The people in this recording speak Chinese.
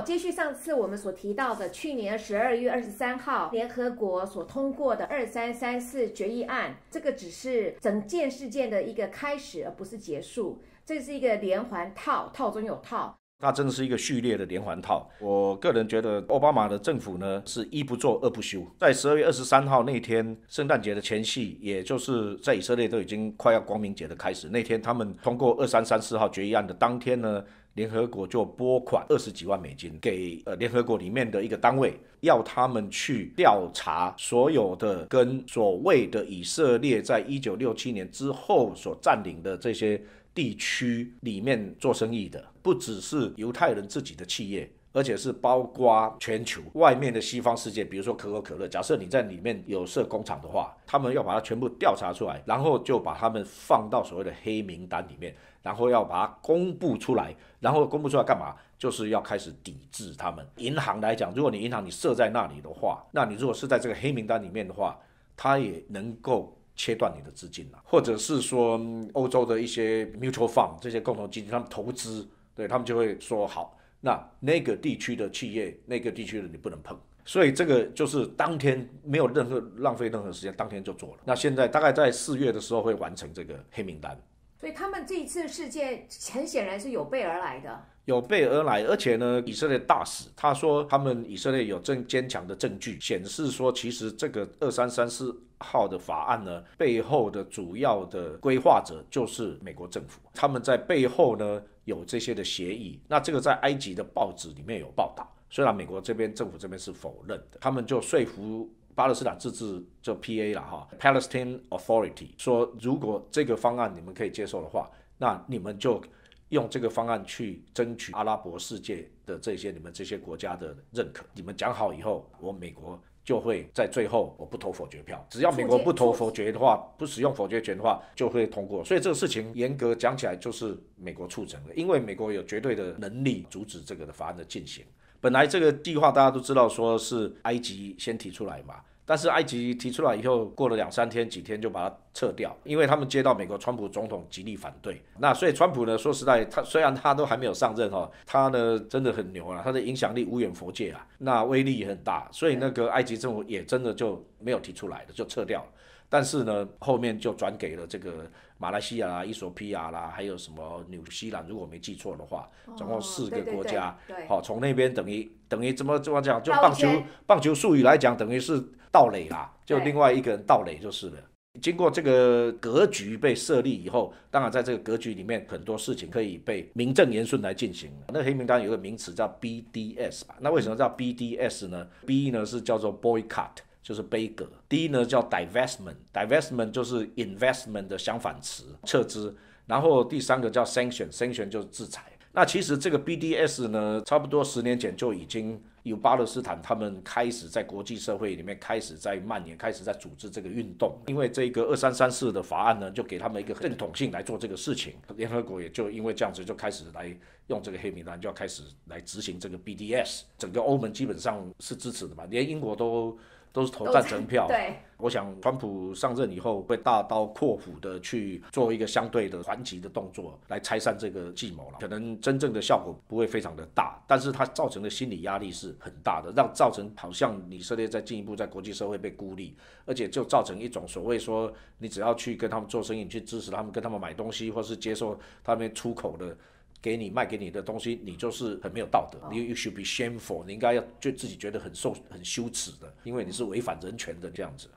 继续上次我们所提到的，去年十二月二十三号联合国所通过的二三三四决议案，这个只是整件事件的一个开始，而不是结束。这是一个连环套，套中有套，那真的是一个序列的连环套。我个人觉得，奥巴马的政府呢是一不做二不休，在十二月二十三号那天，圣诞节的前夕，也就是在以色列都已经快要光明节的开始那天，他们通过二三三四号决议案的当天呢。联合国就拨款二十几万美金给呃联合国里面的一个单位，要他们去调查所有的跟所谓的以色列在一九六七年之后所占领的这些地区里面做生意的，不只是犹太人自己的企业。而且是包括全球外面的西方世界，比如说可口可乐，假设你在里面有设工厂的话，他们要把它全部调查出来，然后就把他们放到所谓的黑名单里面，然后要把它公布出来，然后公布出来干嘛？就是要开始抵制他们。银行来讲，如果你银行你设在那里的话，那你如果是在这个黑名单里面的话，它也能够切断你的资金了，或者是说欧洲的一些 mutual fund 这些共同基金，他们投资，对他们就会说好。那那个地区的企业，那个地区的你不能碰，所以这个就是当天没有任何浪费任何时间，当天就做了。那现在大概在四月的时候会完成这个黑名单，所以他们这一次事件很显然是有备而来的。有备而来，而且呢，以色列大使他说，他们以色列有正坚强的证据，显示说，其实这个二三三四号的法案呢，背后的主要的规划者就是美国政府，他们在背后呢有这些的协议。那这个在埃及的报纸里面有报道，虽然美国这边政府这边是否认的，他们就说服巴勒斯坦自治就 PA 了哈，Palestinian Authority 说，如果这个方案你们可以接受的话，那你们就。用这个方案去争取阿拉伯世界的这些你们这些国家的认可。你们讲好以后，我美国就会在最后我不投否决票，只要美国不投否决的话，不使用否决权的话，就会通过。所以这个事情严格讲起来就是美国促成的，因为美国有绝对的能力阻止这个的法案的进行。本来这个计划大家都知道，说是埃及先提出来嘛。但是埃及提出来以后，过了两三天、几天就把它撤掉，因为他们接到美国川普总统极力反对。那所以川普呢，说实在，他虽然他都还没有上任哈，他呢真的很牛啊，他的影响力无远佛界啊，那威力也很大，所以那个埃及政府也真的就没有提出来的，就撤掉了。但是呢，后面就转给了这个马来西亚啦、伊索比亚啦，还有什么纽西兰，如果没记错的话，总共四个国家。对好，从那边等于等于怎么怎么讲，就棒球棒球术语来讲，等于是盗垒啦，就另外一个人盗垒就是了。经过这个格局被设立以后，当然在这个格局里面，很多事情可以被名正言顺来进行。那黑名单有个名词叫 BDS 吧？那为什么叫 BDS 呢？B 呢是叫做 boycott。就是表格。第一呢叫 divestment，divestment 就是 investment 的相反词，撤资。然后第三个叫 sanction，sanction 就是制裁。那其实这个 BDS 呢，差不多十年前就已经有巴勒斯坦他们开始在国际社会里面开始在蔓延，开始在组织这个运动。因为这个二三三四的法案呢，就给他们一个正统性来做这个事情。联合国也就因为这样子就开始来用这个黑名单，就要开始来执行这个 BDS。整个欧盟基本上是支持的嘛，连英国都。都是投赞成票。对，我想，川普上任以后，会大刀阔斧的去做一个相对的还击的动作，来拆散这个计谋了。可能真正的效果不会非常的大，但是它造成的心理压力是很大的，让造成好像以色列在进一步在国际社会被孤立，而且就造成一种所谓说，你只要去跟他们做生意，去支持他们，跟他们买东西，或是接受他们出口的。给你卖给你的东西，你就是很没有道德。You you should be shameful。你应该要就自己觉得很受很羞耻的，因为你是违反人权的这样子。